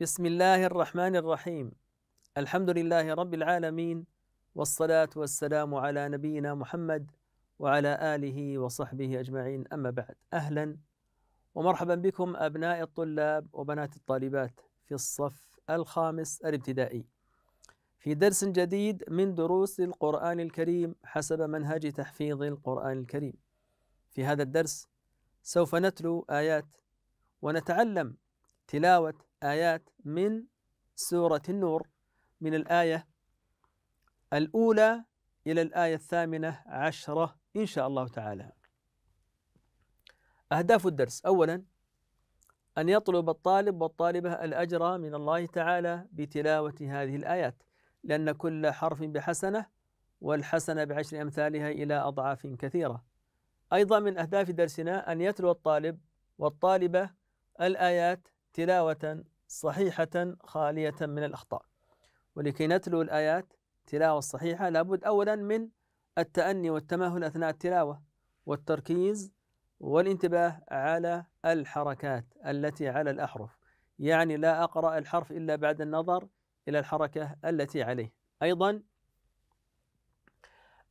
بسم الله الرحمن الرحيم الحمد لله رب العالمين والصلاة والسلام على نبينا محمد وعلى آله وصحبه أجمعين أما بعد أهلا ومرحبا بكم أبناء الطلاب وبنات الطالبات في الصف الخامس الابتدائي في درس جديد من دروس القرآن الكريم حسب منهج تحفيظ القرآن الكريم في هذا الدرس سوف نتلو آيات ونتعلم تلاوة آيات من سورة النور من الآية الأولى إلى الآية الثامنة عشرة إن شاء الله تعالى أهداف الدرس أولا أن يطلب الطالب والطالبة الأجر من الله تعالى بتلاوة هذه الآيات لأن كل حرف بحسنة والحسنة بعشر أمثالها إلى أضعاف كثيرة أيضا من أهداف درسنا أن يتلو الطالب والطالبة الآيات تلاوة صحيحة خالية من الأخطاء ولكي نتلو الآيات تلاوة صحيحة لابد أولا من التأني والتمهل أثناء التلاوة والتركيز والانتباه على الحركات التي على الأحرف يعني لا أقرأ الحرف إلا بعد النظر إلى الحركة التي عليه أيضا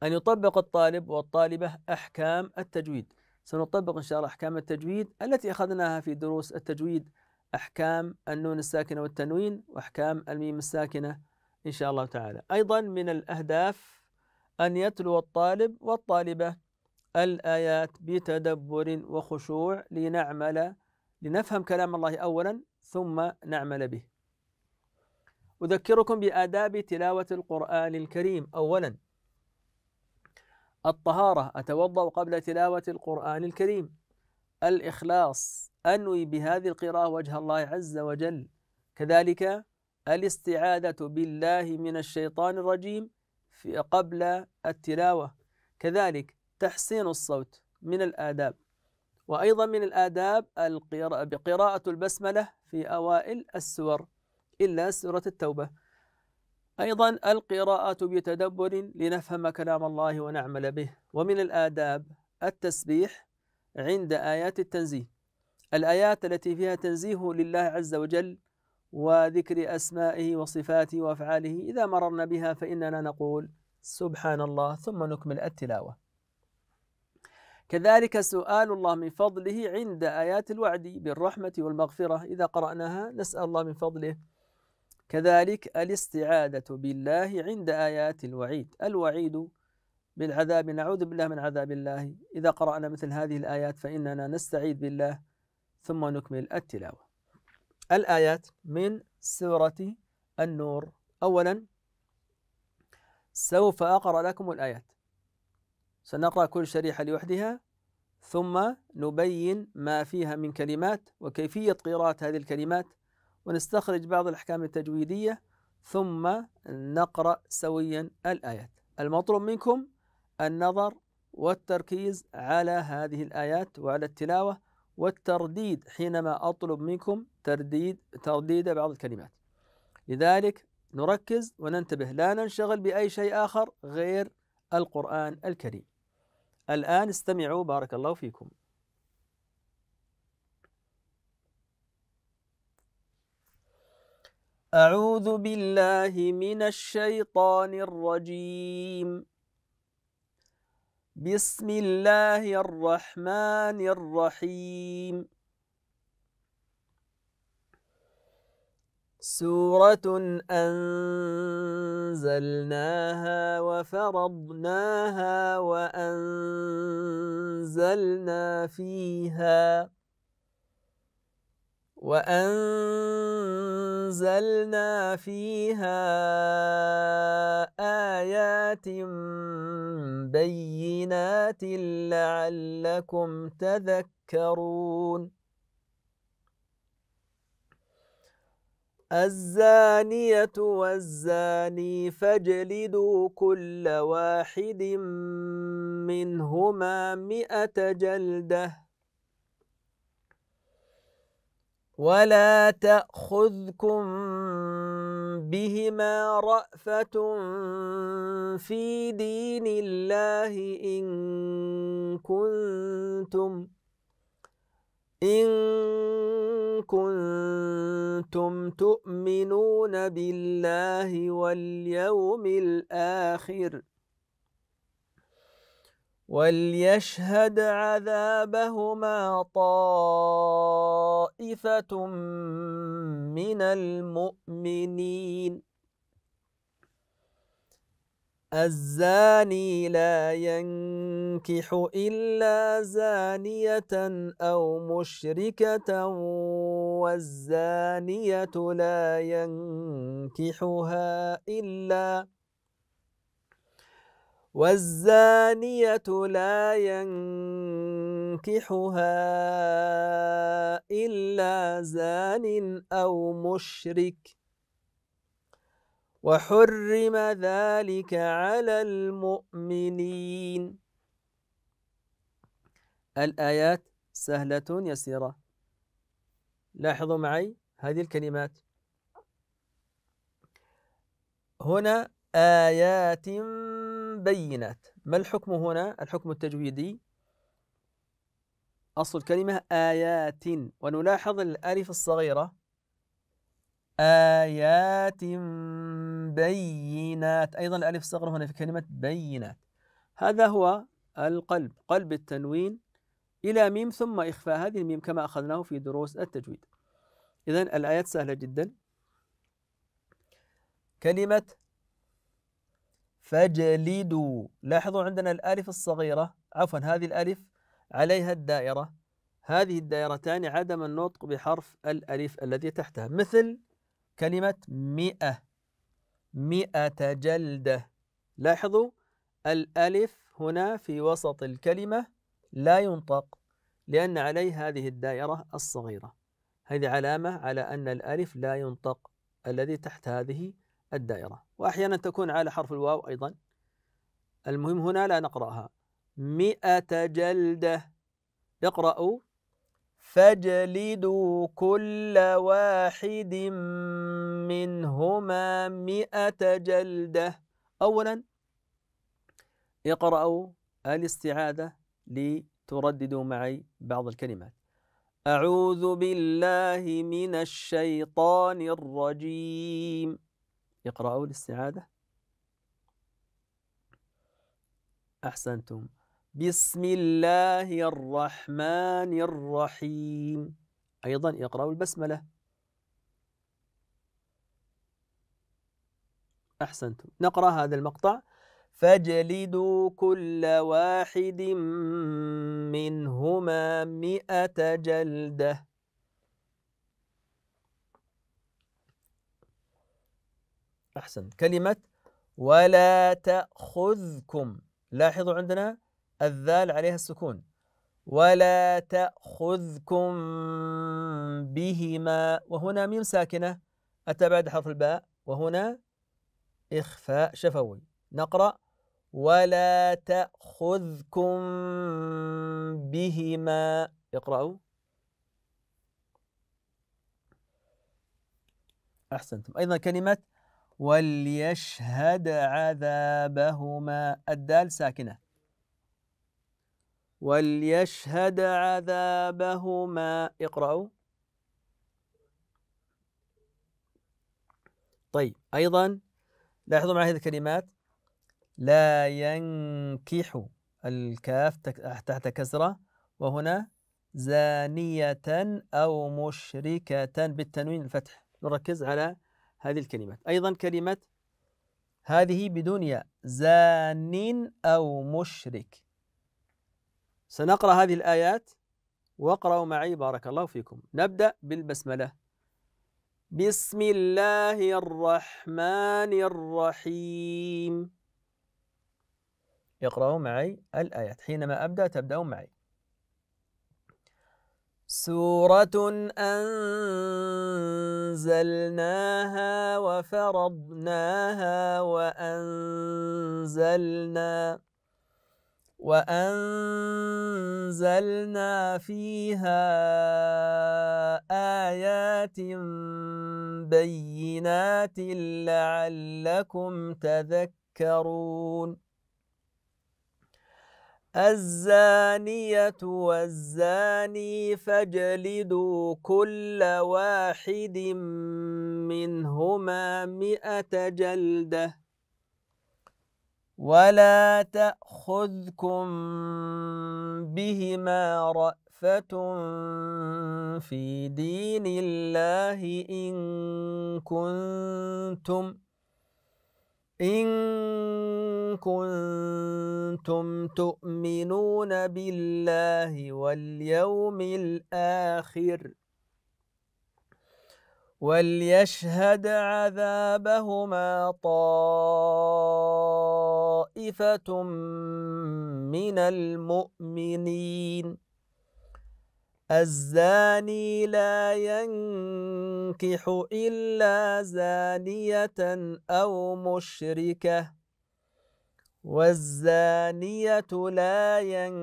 أن يطبق الطالب والطالبة أحكام التجويد سنطبق إن شاء الله أحكام التجويد التي أخذناها في دروس التجويد أحكام النون الساكنة والتنوين وأحكام الميم الساكنة إن شاء الله تعالى أيضا من الأهداف أن يتلو الطالب والطالبة الآيات بتدبر وخشوع لنعمل لنفهم كلام الله أولا ثم نعمل به أذكركم بآداب تلاوة القرآن الكريم أولا الطهارة أتوضأ قبل تلاوة القرآن الكريم الإخلاص أنوي بهذه القراءة وجه الله عز وجل كذلك الاستعاذة بالله من الشيطان الرجيم في قبل التلاوة كذلك تحسين الصوت من الآداب وأيضا من الآداب القراءة بقراءة البسملة في أوائل السور إلا سورة التوبة أيضا القراءة بتدبر لنفهم كلام الله ونعمل به ومن الآداب التسبيح عند آيات التنزيه الآيات التي فيها تنزيه لله عز وجل وذكر أسمائه وصفاته وأفعاله إذا مررنا بها فإننا نقول سبحان الله ثم نكمل التلاوة كذلك سؤال الله من فضله عند آيات الوعد بالرحمة والمغفرة إذا قرأناها نسأل الله من فضله كذلك الاستعاذة بالله عند آيات الوعيد الوعيد بالعذاب نعوذ بالله من عذاب الله إذا قرأنا مثل هذه الآيات فإننا نستعيذ بالله ثم نكمل التلاوة الآيات من سورة النور أولا سوف أقرأ لكم الآيات سنقرأ كل شريحة لوحدها ثم نبين ما فيها من كلمات وكيفية قراءة هذه الكلمات ونستخرج بعض الأحكام التجويدية ثم نقرأ سويا الآيات المطلوب منكم النظر والتركيز على هذه الآيات وعلى التلاوة والترديد حينما أطلب منكم ترديد ترديد بعض الكلمات لذلك نركز وننتبه لا ننشغل بأي شيء آخر غير القرآن الكريم الآن استمعوا بارك الله فيكم أعوذ بالله من الشيطان الرجيم بسم الله الرحمن الرحيم سورة أنزلناها وفرضناها وأنزلنا فيها وأنزلنا فيها آيات بينات لعلكم تذكرون الزانية والزاني فاجلدوا كل واحد منهما مئة جلده ولا تأخذكم بهما رأفة في دين الله إن كنتم إن كنتم تؤمنون بالله واليوم الآخر ۖ وليشهد عذابهما طائفة من المؤمنين الزاني لا ينكح إلا زانية أو مشركة والزانية لا ينكحها إلا والزانية لا ينكحها إلا زان أو مشرك وحرم ذلك على المؤمنين الآيات سهلة يسيرة لاحظوا معي هذه الكلمات هنا آيات بينات ما الحكم هنا الحكم التجويدي أصل الكلمة آيات ونلاحظ الألف الصغيرة آيات بينات أيضا الألف الصغيرة هنا في كلمة بينات هذا هو القلب قلب التنوين إلى ميم ثم إخفاء هذه الميم كما أخذناه في دروس التجويد إذا الآيات سهلة جدا كلمة فاجلدوا لاحظوا عندنا الألف الصغيرة عفوا هذه الألف عليها الدائرة هذه الدائرتان عدم النطق بحرف الألف الذي تحتها مثل كلمة مئة مئة جلدة لاحظوا الألف هنا في وسط الكلمة لا ينطق لأن عليه هذه الدائرة الصغيرة هذه علامة على أن الألف لا ينطق الذي تحت هذه الدائرة وأحيانا تكون على حرف الواو أيضا المهم هنا لا نقرأها مئة جلدة اقرأوا فاجلدوا كل واحد منهما مئة جلدة أولا اقرأوا الاستعاذة لترددوا معي بعض الكلمات أعوذ بالله من الشيطان الرجيم اقرأوا الاستعادة أحسنتم بسم الله الرحمن الرحيم أيضا اقرأوا البسملة أحسنتم نقرأ هذا المقطع فاجلدوا كل واحد منهما مئة جلده أحسن كلمة ولا تأخذكم لاحظوا عندنا الذال عليها السكون ولا تأخذكم بهما وهنا ميم ساكنة أتى بعد حرف الباء وهنا إخفاء شفوي نقرأ ولا تأخذكم بهما اقرأوا أحسنتم أيضا كلمة وليشهد عذابهما الدال ساكنة وليشهد عذابهما اقرأوا طيب أيضا لاحظوا معي هذه الكلمات لا ينكح الكاف تحت كسرة وهنا زانية أو مشركة بالتنوين الفتح نركز على هذه الكلمات أيضا كلمة هذه بدون ياء زان أو مشرك سنقرأ هذه الآيات واقرأوا معي بارك الله فيكم نبدأ بالبسملة بسم الله الرحمن الرحيم اقرأوا معي الآيات حينما أبدأ تبدأون معي سورة أنزلناها وفرضناها وأنزلنا وأنزلنا فيها آيات بينات لعلكم تذكرون الزانية والزاني فاجلدوا كل واحد منهما مئة جلدة ولا تأخذكم بهما رأفة في دين الله إن كنتم إن كنتم تؤمنون بالله واليوم الآخر وليشهد عذابهما طائفة من المؤمنين الزاني لا ينكح إلا زانية أو مشركة والزانية لا ينكحها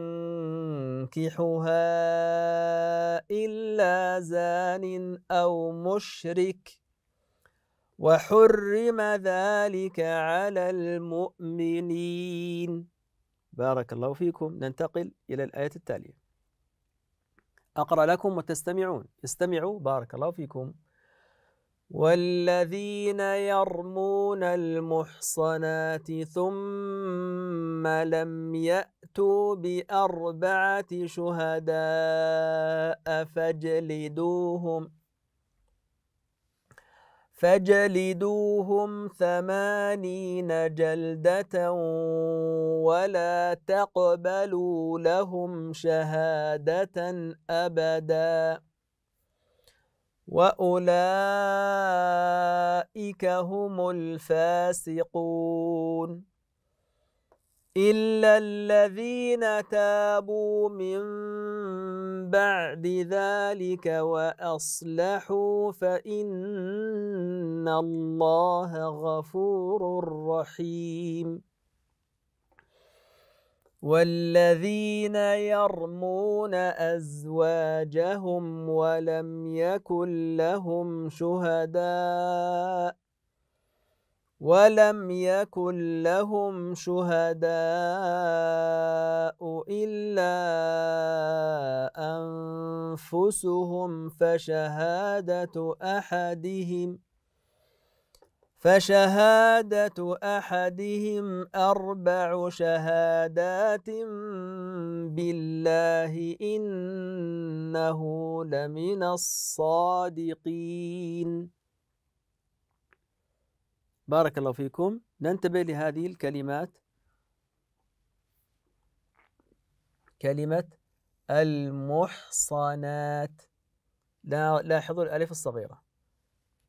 إلا زان أو مشرك وحرم ذلك على المؤمنين بارك الله فيكم ننتقل إلى الآية التالية أقرأ لكم وتستمعون استمعوا بارك الله فيكم والذين يرمون المحصنات ثم لم يأتوا بأربعة شهداء فاجلدوهم فجلدوهم ثمانين جلدة ولا تقبلوا لهم شهادة أبدا وأولئك هم الفاسقون إلا الذين تابوا من بعد ذلك وأصلحوا فإن الله غفور رحيم والذين يرمون أزواجهم ولم يكن لهم شهداء ولم يكن لهم شهداء إلا أنفسهم فشهادة أحدهم فشهادة أحدهم أربع شهادات بالله إنه لمن الصادقين بارك الله فيكم ننتبه لهذه الكلمات كلمة المحصنات لاحظوا الألف الصغيرة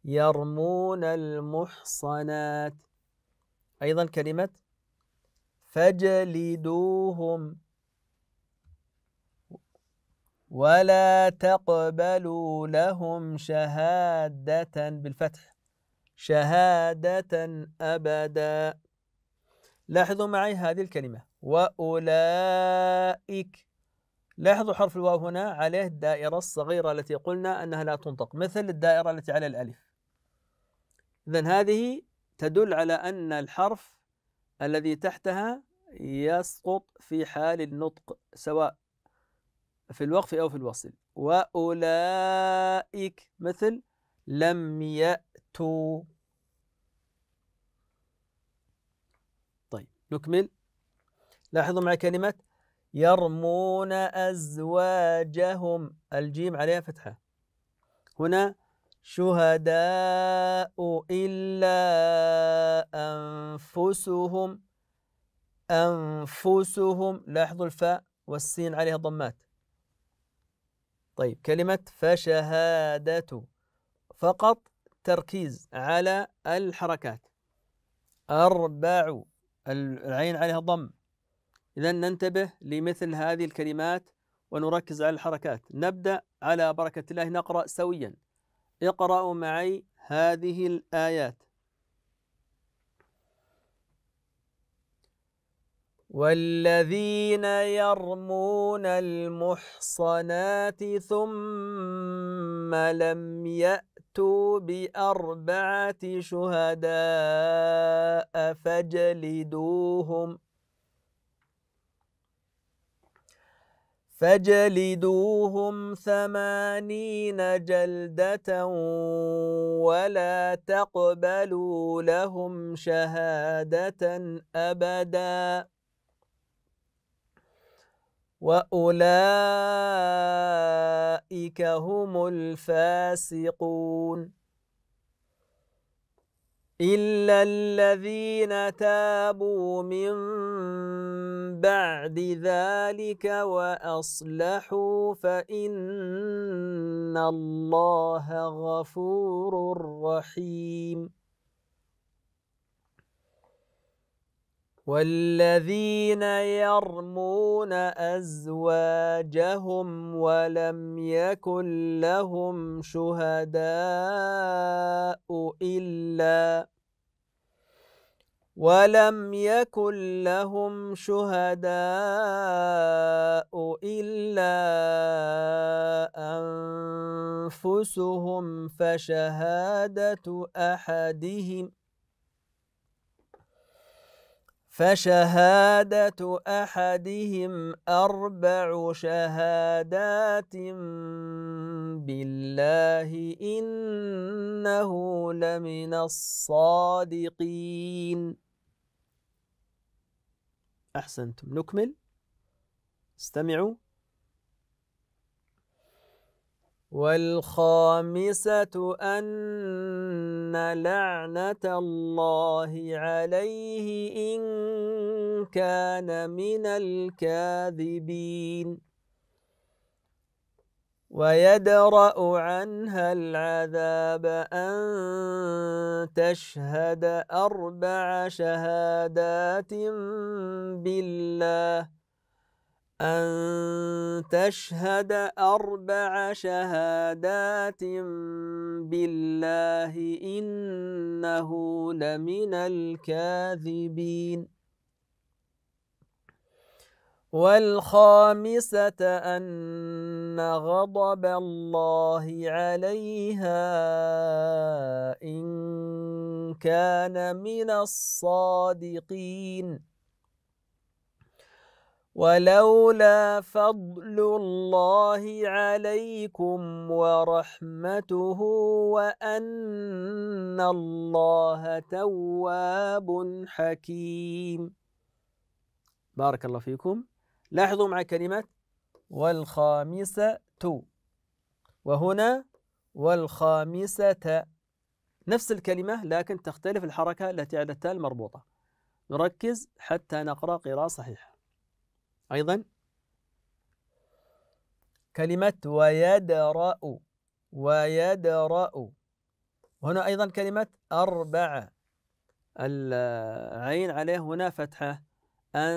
يرمون المحصنات أيضا كلمة فاجلدوهم ولا تقبلوا لهم شهادة بالفتح شهادة أبدا لاحظوا معي هذه الكلمة وأولئك لاحظوا حرف الواو هنا عليه الدائرة الصغيرة التي قلنا أنها لا تنطق مثل الدائرة التي على الألف إذا هذه تدل على أن الحرف الذي تحتها يسقط في حال النطق سواء في الوقف أو في الوصل وأولئك مثل لم يأتوا طيب نكمل لاحظوا مع كلمة يرمون أزواجهم الجيم عليها فتحة هنا شهداء إلا أنفسهم أنفسهم لاحظوا الفاء والسين عليها ضمات طيب كلمة فشهادة فقط تركيز على الحركات أربع العين عليها ضم إذا ننتبه لمثل هذه الكلمات ونركز على الحركات نبدأ على بركة الله نقرأ سويا اقرأوا معي هذه الآيات والذين يرمون المحصنات ثم لم يأتوا فأتوا بأربعة شهداء فاجلدوهم فاجلدوهم ثمانين جلدة ولا تقبلوا لهم شهادة أبداً واولئك هم الفاسقون الا الذين تابوا من بعد ذلك واصلحوا فان الله غفور رحيم والذين يرمون أزواجهم ولم يكن لهم شهداء إلا ولم يكن لهم شهداء إلا أنفسهم فشهادة أحدهم ۖ فشهادة أحدهم أربع شهادات بالله إنه لمن الصادقين أحسنتم نكمل استمعوا والخامسة أن لعنة الله عليه إن كان من الكاذبين ويدرأ عنها العذاب أن تشهد أربع شهادات بالله أن تشهد أربع شهادات بالله إنه لمن الكاذبين والخامسة أن غضب الله عليها إن كان من الصادقين ولولا فضل الله عليكم ورحمته وأن الله تواب حكيم بارك الله فيكم لاحظوا مع كلمة والخامسة وهنا والخامسة نفس الكلمة لكن تختلف الحركة التي على التاء المربوطة نركز حتى نقرأ قراءة صحيحة أيضا كلمة ويدرأ ويدرأ هنا أيضا كلمة أربعة العين عليه هنا فتحة أن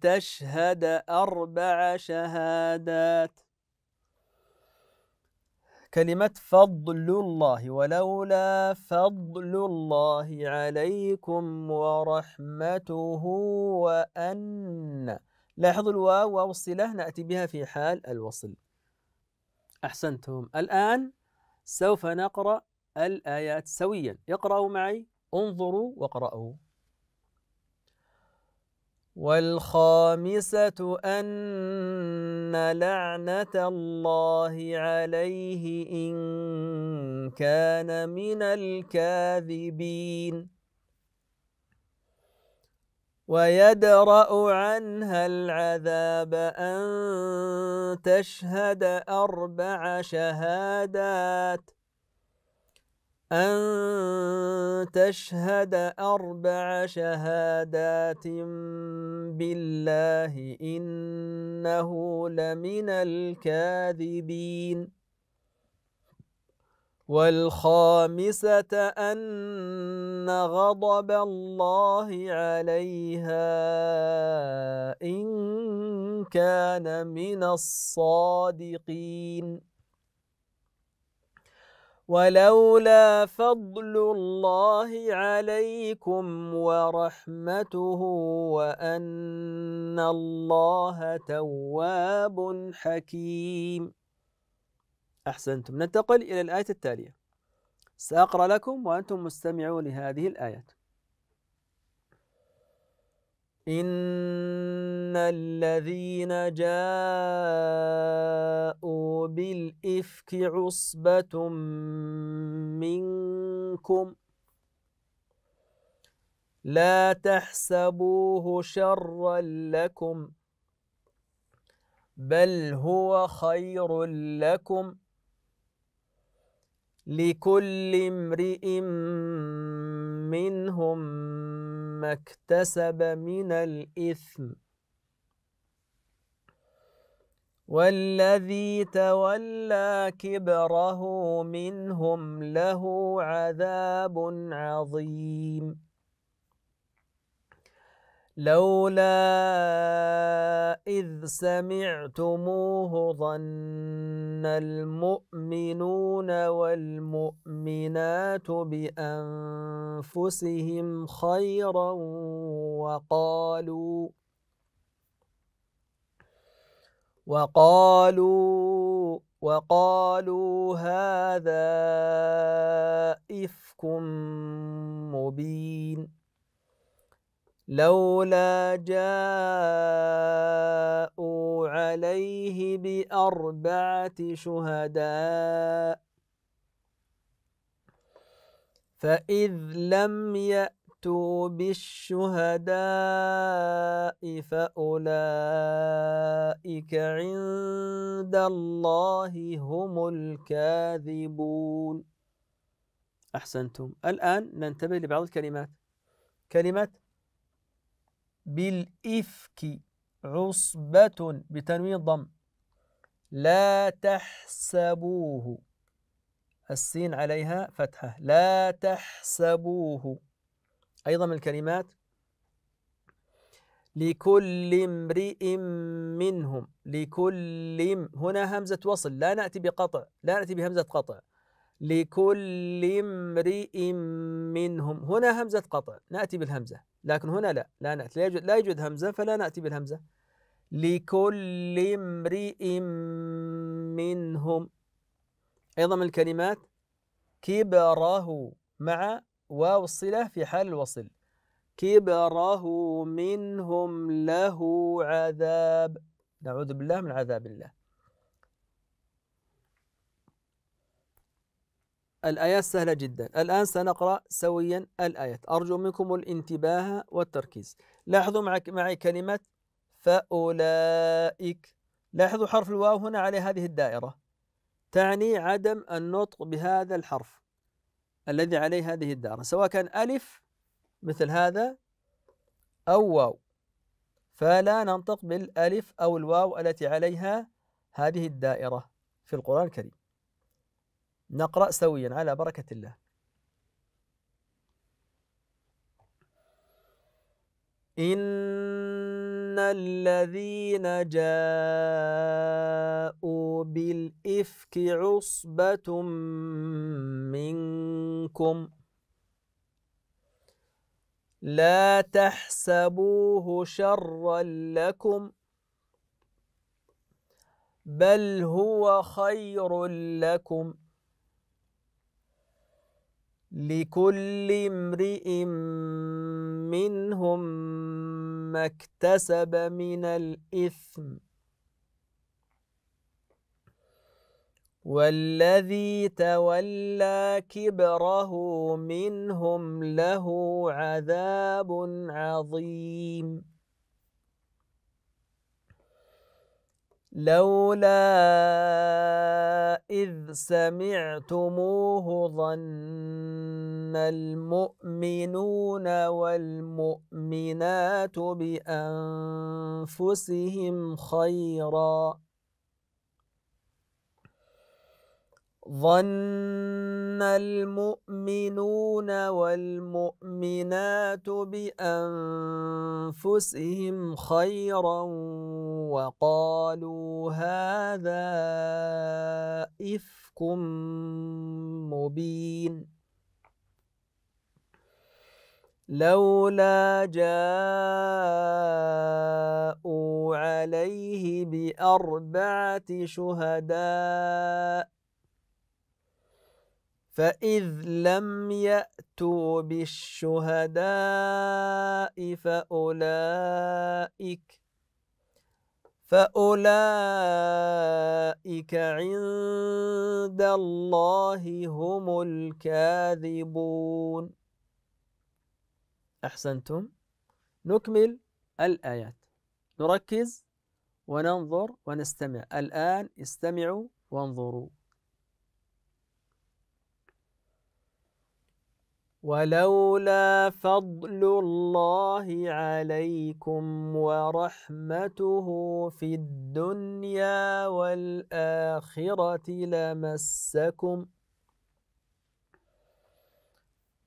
تشهد أربع شهادات كلمة فضل الله ولولا فضل الله عليكم ورحمته وأن لاحظوا الواو واو الصلة نأتي بها في حال الوصل أحسنتم الآن سوف نقرأ الآيات سويا اقرأوا معي انظروا واقرأوا والخامسة أن لعنة الله عليه إن كان من الكاذبين ويدرأ عنها العذاب أن تشهد أربع شهادات أن تشهد أربع شهادات بالله إنه لمن الكاذبين والخامسة أن غضب الله عليها إن كان من الصادقين ولولا فضل الله عليكم ورحمته وأن الله تواب حكيم أحسنتم ننتقل إلى الآية التالية سأقرأ لكم وأنتم مستمعون لهذه الآيات إن الذين جاءوا بالإفك عصبة منكم لا تحسبوه شرا لكم بل هو خير لكم لكل امرئ منهم ما اكتسب من الإثم والذي تولى كبره منهم له عذاب عظيم لولا إذ سمعتموه ظن المؤمنون والمؤمنات بأنفسهم خيرا وقالوا وقالوا وقالوا هذا إفك مبين لولا جاءوا عليه بأربعة شهداء فإذ لم يأتوا بالشهداء فأولئك عند الله هم الكاذبون أحسنتم الآن ننتبه لبعض الكلمات كلمة بالإفك عصبة بتنوين ضم لا تحسبوه السين عليها فتحة لا تحسبوه أيضا من الكلمات لكل امرئ منهم لكل هنا همزة وصل لا نأتي بقطع لا نأتي بهمزة قطع لكل امرئ منهم هنا همزة قطع نأتي بالهمزة لكن هنا لا لا نأتي لا يوجد, لا يوجد همزة فلا نأتي بالهمزة لكل امرئ منهم أيضا من الكلمات كبره مع واو الصلة في حال الوصل كبره منهم له عذاب نعوذ بالله من عذاب الله الآيات سهلة جدا الآن سنقرأ سويا الآيات أرجو منكم الانتباه والتركيز لاحظوا معك معي كلمة فأولئك لاحظوا حرف الواو هنا على هذه الدائرة تعني عدم النطق بهذا الحرف الذي عليه هذه الدائرة سواء كان ألف مثل هذا أو واو فلا ننطق بالألف أو الواو التي عليها هذه الدائرة في القرآن الكريم نقرأ سويا على بركة الله إن الذين جاءوا بالإفك عصبة منكم لا تحسبوه شرا لكم بل هو خير لكم لكل امرئ منهم ما اكتسب من الإثم والذي تولى كبره منهم له عذاب عظيم لولا إذ سمعتموه ظن المؤمنون والمؤمنات بأنفسهم خيراً ظن المؤمنون والمؤمنات بانفسهم خيرا وقالوا هذا افك مبين لولا جاءوا عليه باربعه شهداء فإذ لم يأتوا بالشهداء فأولئك فأولئك عند الله هم الكاذبون أحسنتم نكمل الآيات نركز وننظر ونستمع الآن استمعوا وانظروا ولولا فضل الله عليكم ورحمته في الدنيا والآخرة لمسكم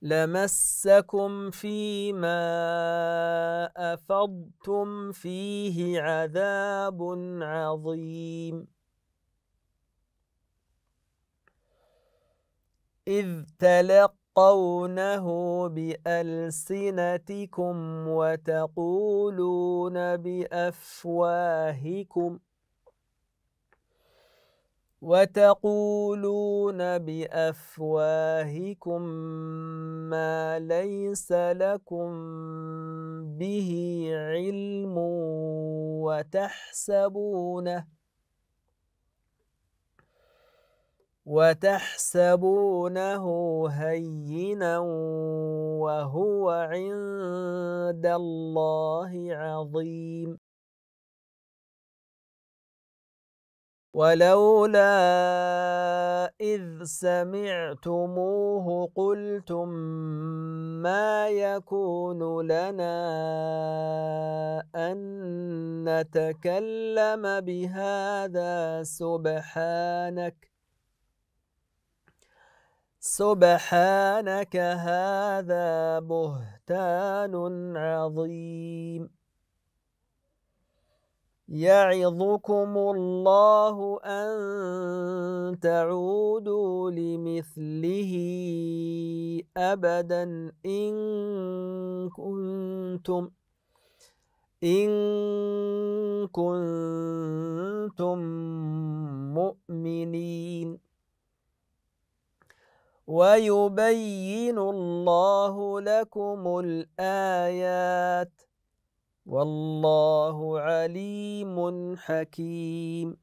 لمسكم فيما أفضتم فيه عذاب عظيم إذ تلقى تلقونه بألسنتكم وتقولون بأفواهكم وتقولون بأفواهكم ما ليس لكم به علم وتحسبونه وتحسبونه هينا وهو عند الله عظيم ولولا إذ سمعتموه قلتم ما يكون لنا أن نتكلم بهذا سبحانك سبحانك هذا بهتان عظيم يعظكم الله أن تعودوا لمثله أبدا إن كنتم إن كنتم مؤمنين ويبين الله لكم الآيات والله عليم حكيم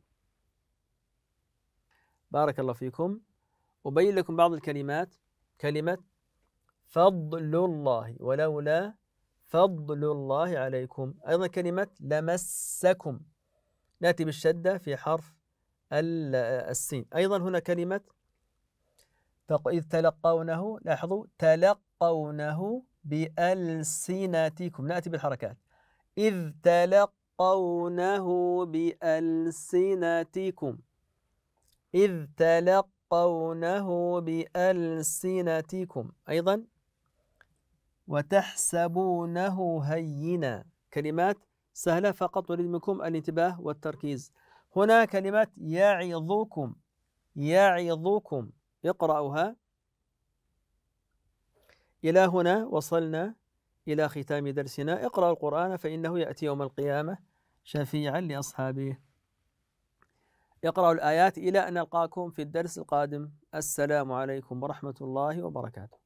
بارك الله فيكم أبين لكم بعض الكلمات كلمة فضل الله ولولا فضل الله عليكم أيضا كلمة لمسكم نأتي بالشدة في حرف السين أيضا هنا كلمة فإذ تلقونه لاحظوا تلقونه بألسنتكم نأتي بالحركات إذ تلقونه بألسنتكم إذ تلقونه بألسنتكم أيضا وتحسبونه هينا كلمات سهلة فقط أريد منكم الانتباه والتركيز هنا كلمات يعظكم يعظكم يقرأها إلى هنا وصلنا إلى ختام درسنا اقرأ القرآن فإنه يأتي يوم القيامة شفيعا لأصحابه اقرأوا الآيات إلى أن نلقاكم في الدرس القادم السلام عليكم ورحمة الله وبركاته